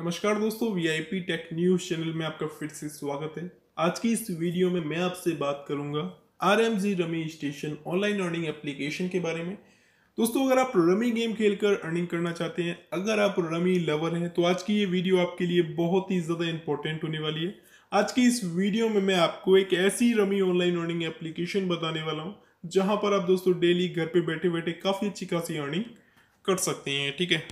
नमस्कार दोस्तों VIP tech news channel में आपका फिर से स्वागत है आज की इस वीडियो में मैं आपसे बात करूंगा R M G rummy station online earning application के बारे में दोस्तों अगर आप रमी गेम खेलकर अर्निंग करना चाहते हैं अगर आप रमी लवर हैं तो आज की ये वीडियो आपके लिए बहुत ही ज़्यादा इंपॉर्टेंट होने वाली है आज की इस वीडियो में मैं आपको एक ऐसी रमी ऑनलाइन अर्निंग एप्लीकेशन बताने वाला हूँ जहाँ पर आप दोस्तों डेली घर पर बैठे बैठे काफ़ी अच्छी खासी अर्निंग कर सकते हैं ठीक है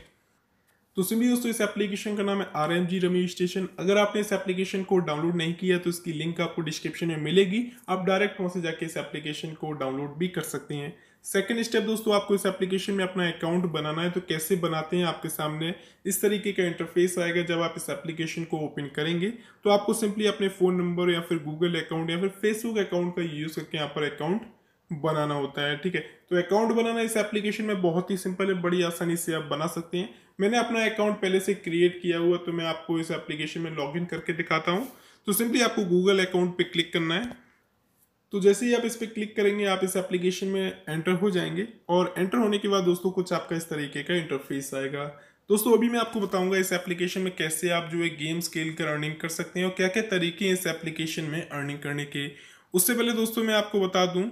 तो सिंपली दोस्तों इस एप्लीकेशन का नाम है R M G rummy station अगर आपने इस एप्लीकेशन को डाउनलोड नहीं किया तो इसकी लिंक आपको डिस्क्रिप्शन में मिलेगी आप डायरेक्ट वहाँ से जाके इस एप्लीकेशन को डाउनलोड भी कर सकते हैं सेकेंड स्टेप दोस्तों आपको इस एप्लीकेशन में अपना अकाउंट बनाना है तो कैसे बनाते हैं आपके सामने इस तरीके का इंटरफेस आएगा जब आप इस एप्लीकेशन को ओपन करेंगे तो आपको सिंपली अपने फ़ोन नंबर या फिर गूगल अकाउंट या फिर फेसबुक अकाउंट का यूज़ करके यहाँ पर अकाउंट बनाना होता है ठीक है तो अकाउंट बनाना इस एप्लीकेशन में बहुत ही सिंपल है बड़ी आसानी से आप बना सकते हैं मैंने अपना अकाउंट पहले से क्रिएट किया हुआ तो मैं आपको इस एप्लीकेशन में लॉग करके दिखाता हूँ तो सिंपली आपको गूगल अकाउंट पे क्लिक करना है तो जैसे ही आप इस पर क्लिक करेंगे आप इस एप्लीकेशन में एंटर हो जाएंगे और एंटर होने के बाद दोस्तों कुछ आपका इस तरीके का इंटरफेस आएगा दोस्तों अभी मैं आपको बताऊंगा इस एप्लीकेशन में कैसे आप जो है गेम स्केल कर अर्निंग कर सकते हैं और क्या क्या तरीके हैं इस एप्लीकेशन में अर्निंग करने के उससे पहले दोस्तों मैं आपको बता दूं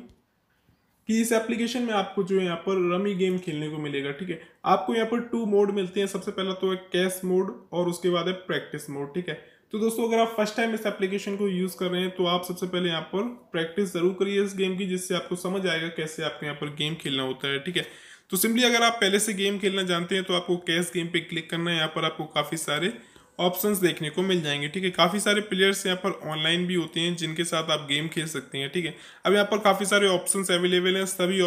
कि इस एप्लीकेशन में आपको जो है यहाँ पर रमी गेम खेलने को मिलेगा ठीक है आपको यहाँ पर टू मोड मिलते हैं सबसे पहला तो है कैश मोड और उसके बाद है प्रैक्टिस मोड ठीक है तो दोस्तों अगर आप फर्स्ट टाइम इस एप्लीकेशन को यूज़ कर रहे हैं तो आप सबसे पहले यहाँ पर प्रैक्टिस ज़रूर करिए इस गेम की जिससे आपको समझ आएगा कैसे आपको यहाँ पर गेम खेलना होता है ठीक है तो सिंपली अगर आप पहले से गेम खेलना जानते हैं तो आपको कैश गेम पे क्लिक करना है यहाँ पर आपको काफ़ी सारे ऑप्शंस देखने को मिल जाएंगे ठीक है काफ़ी सारे प्लेयर्स यहाँ पर ऑनलाइन भी होते हैं जिनके साथ आप गेम खेल सकते हैं ठीक है अब यहाँ पर काफ़ी सारे ऑप्शंस अवेलेबल हैं सभी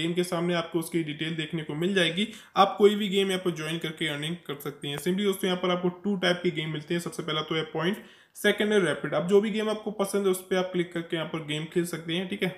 गेम के सामने आपको उसकी डिटेल देखने को मिल जाएगी आप कोई भी गेम यहाँ पर ज्वाइन करके अर्निंग कर सकते हैं सिंपली दोस्तों यहाँ पर आपको टू टाइप के गेम मिलते हैं सबसे पहला तो है पॉइंट सेकेंड है रैपिड अब जो भी गेम आपको पसंद है उस पर आप क्लिक करके यहाँ पर गेम खेल सकते हैं ठीक है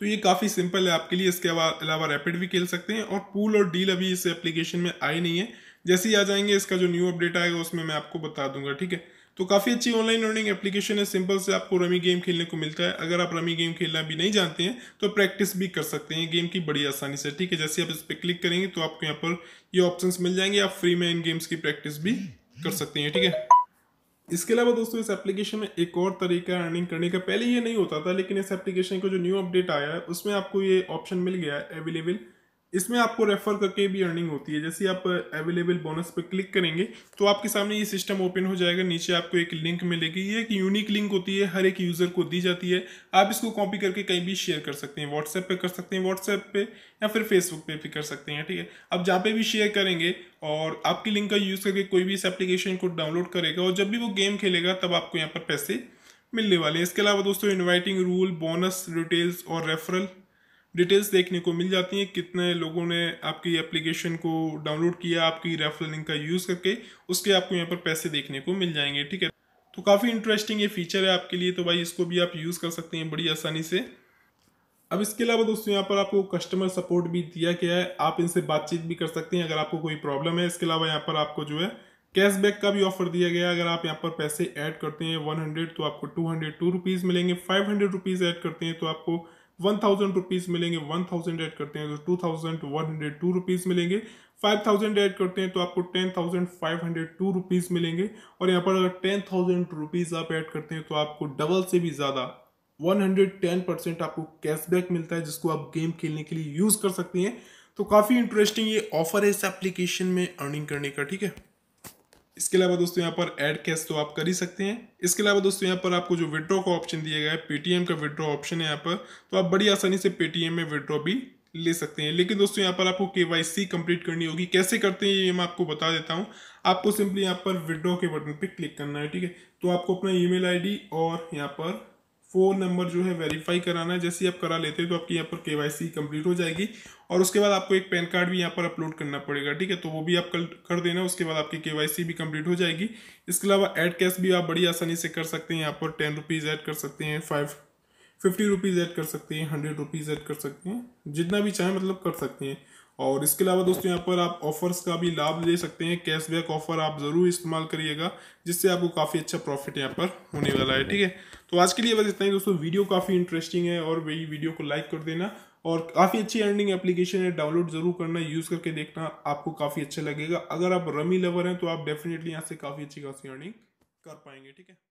तो ये काफ़ी सिंपल है आपके लिए इसके अलावा रैपिड भी खेल सकते हैं और पूल और डील अभी इस एप्लीकेशन में आई नहीं है जैसे ही आ जाएंगे इसका जो न्यू अपडेट आएगा उसमें मैं आपको बता दूंगा ठीक है तो काफ़ी अच्छी ऑनलाइन अर्निंग एप्लीकेशन है सिंपल से आपको रमी गेम खेलने को मिलता है अगर आप रमी गेम खेलना भी नहीं जानते हैं तो प्रैक्टिस भी कर सकते हैं गेम की बड़ी आसानी से ठीक है जैसे आप इस पर क्लिक करेंगे तो आपको यहाँ पर ये ऑप्शंस मिल जाएंगे आप फ्री में इन गेम्स की प्रैक्टिस भी कर सकते हैं ठीक है इसके अलावा दोस्तों इस एप्लीकेशन में एक और तरीका है अर्निंग करने का पहले ये नहीं होता था लेकिन इस एप्लीकेशन का जो न्यू अपडेट आया है उसमें आपको ये ऑप्शन मिल गया है अवेलेबल इसमें आपको रेफर करके भी अर्निंग होती है जैसे आप अवेलेबल बोनस पर क्लिक करेंगे तो आपके सामने ये सिस्टम ओपन हो जाएगा नीचे आपको एक लिंक मिलेगी ये एक यूनिक लिंक होती है हर एक यूज़र को दी जाती है आप इसको कॉपी करके कहीं भी शेयर कर सकते हैं व्हाट्सएप पे कर सकते हैं व्हाट्सएप पे या फिर फेसबुक पे भी कर सकते हैं ठीक है आप जहाँ पे भी शेयर करेंगे और आपकी लिंक का यूज़ करके कोई भी इस एप्लीकेशन को डाउनलोड करेगा और जब भी वो गेम खेलेगा तब आपको यहाँ पर पैसे मिलने वाले हैं इसके अलावा दोस्तों इन्वाइटिंग रूल बोनस रिटेल्स और रेफरल डिटेल्स देखने को मिल जाती हैं कितने लोगों ने आपकी एप्लीकेशन को डाउनलोड किया आपकी रेफर लिंक का यूज़ करके उसके आपको यहाँ पर पैसे देखने को मिल जाएंगे ठीक है तो काफ़ी इंटरेस्टिंग ये फीचर है आपके लिए तो भाई इसको भी आप यूज़ कर सकते हैं बड़ी आसानी से अब इसके अलावा दोस्तों यहाँ पर आपको कस्टमर सपोर्ट भी दिया गया है आप इनसे बातचीत भी कर सकते हैं अगर आपको कोई प्रॉब्लम है इसके अलावा यहाँ पर आपको जो है कैशबैक का भी ऑफर दिया गया है अगर आप यहाँ पर पैसे ऐड करते हैं 100 तो आपको टू हंड्रेड टू रुपीज़ मिलेंगे फाइव हंड्रेड रुपीज़ ऐड करते हैं तो आपको वन थाउजेंड रुपीज मिलेंगे वन थाउजेंड एड करते हैं तो two thousand one hundred two rupees मिलेंगे फाइव थाउजेंड एड करते हैं तो आपको ten thousand five hundred two rupees मिलेंगे और यहाँ पर अगर टेन थाउजेंड रुपीज आप ऐड करते हैं तो आपको डबल से भी ज्यादा वन हंड्रेड टेन परसेंट आपको कैशबैक मिलता है जिसको आप गेम खेलने के लिए यूज कर सकती हैं तो काफी इंटरेस्टिंग ये ऑफर है इस एप्लीकेशन में अर्निंग करने का ठीक है इसके अलावा दोस्तों यहाँ पर एड कैश तो आप कर ही सकते हैं इसके अलावा दोस्तों यहाँ पर आपको जो विड्रॉ का ऑप्शन दिया गया है पेटीएम का विड्रॉ ऑप्शन है यहाँ पर तो आप बड़ी आसानी से पेटीएम में विड्रॉ भी ले सकते हैं लेकिन दोस्तों यहाँ पर आपको के सी कंप्लीट करनी होगी कैसे करते हैं ये मैं आपको बता देता हूँ आपको सिंपली यहाँ पर विड्रॉ के बटन पर क्लिक करना है ठीक है तो आपको अपना ई मेल और यहाँ पर फ़ोन नंबर जो है वेरीफाई कराना है जैसे आप करा लेते हैं तो आपकी यहाँ पर के वाई सी कम्प्लीट हो जाएगी और उसके बाद आपको एक पैन कार्ड भी यहाँ पर अपलोड करना पड़ेगा ठीक है तो वो भी आप कल कर देना उसके बाद आपकी के वाई सी भी कम्प्लीट हो जाएगी इसके अलावा एड कैश भी आप बड़ी आसानी से कर सकते हैं यहाँ पर टेन रुपीज़ ऐड कर सकते हैं फाइव फिफ्टी रुपीज़ ऐड कर सकते हैं हंड्रेड रुपीज़ ऐड कर सकते हैं जितना भी चाहें मतलब कर सकते हैं और इसके अलावा दोस्तों यहाँ पर आप ऑफर्स का भी लाभ ले सकते हैं कैशबैक ऑफर आप ज़रूर इस्तेमाल करिएगा जिससे आपको काफ़ी अच्छा प्रॉफिट यहाँ पर होने वाला है ठीक है तो आज के लिए बस इतना ही दोस्तों वीडियो काफ़ी इंटरेस्टिंग है और वही वीडियो को लाइक कर देना और काफ़ी अच्छी अर्निंग एप्लीकेशन है डाउनलोड ज़रूर करना यूज़ करके देखना आपको काफ़ी अच्छा लगेगा अगर आप रमी लवर हैं तो आप डेफिनेटली यहाँ से काफ़ी अच्छी खासी अर्निंग कर पाएंगे ठीक है